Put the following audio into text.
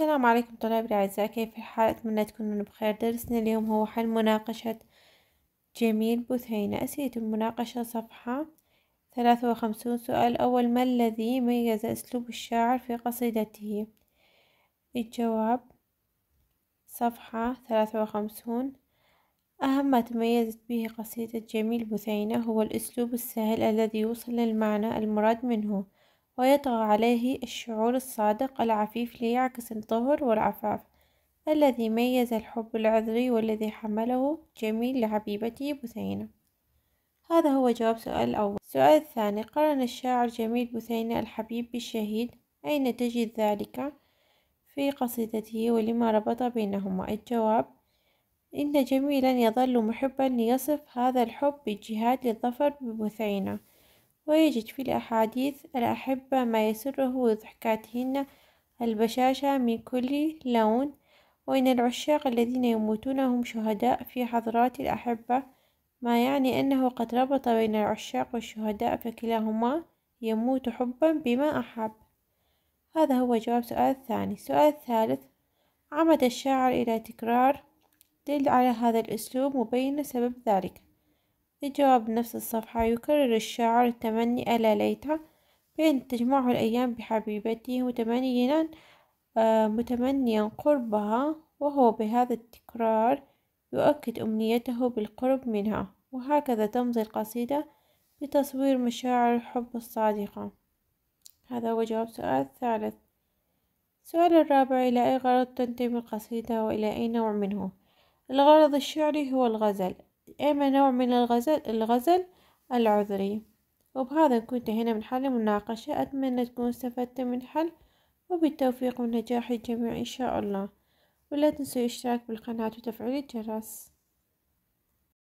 السلام عليكم طلابي الأعزاء كيف الحال أتمنى تكونون بخير درسنا اليوم هو حل مناقشة جميل بثينة أسئلة المناقشة صفحة ثلاثة وخمسون سؤال أول ما الذي ميز أسلوب الشاعر في قصيدته الجواب صفحة ثلاثة وخمسون أهم ما تميزت به قصيدة جميل بثينة هو الأسلوب السهل الذي يوصل للمعنى المراد منه ويطغى عليه الشعور الصادق العفيف ليعكس الطهر والعفاف الذي ميز الحب العذري والذي حمله جميل لحبيبته بثينة هذا هو جواب سؤال الأول السؤال الثاني قرن الشاعر جميل بثينة الحبيب بالشهيد أين تجد ذلك في قصيدته ولما ربط بينهما الجواب إن جميلا يظل محبا ليصف هذا الحب بالجهاد للظفر ببثينة ويجد في الأحاديث الأحبة ما يسره وضحكاتهن البشاشة من كل لون وإن العشاق الذين يموتون هم شهداء في حضرات الأحبة ما يعني أنه قد ربط بين العشاق والشهداء فكلاهما يموت حبا بما أحب هذا هو جواب سؤال الثاني السؤال الثالث عمد الشاعر إلى تكرار دل على هذا الأسلوب وبين سبب ذلك الجواب نفس الصفحة يكرر الشاعر التمني ألا ليتها بأن تجمعه الأيام بحبيبته متمنيا آه، متمنيا قربها وهو بهذا التكرار يؤكد أمنيته بالقرب منها وهكذا تمضي القصيدة بتصوير مشاعر الحب الصادقة هذا هو جواب سؤال الثالث السؤال الرابع إلى أي غرض تنتمي القصيدة وإلى أي نوع منه الغرض الشعري هو الغزل إما نوع من الغزل, الغزل العذري وبهذا كنت هنا من حل المناقشة أتمنى تكون استفدتم من حل وبالتوفيق والنجاح للجميع إن شاء الله ولا تنسوا الاشتراك بالقناة وتفعيل الجرس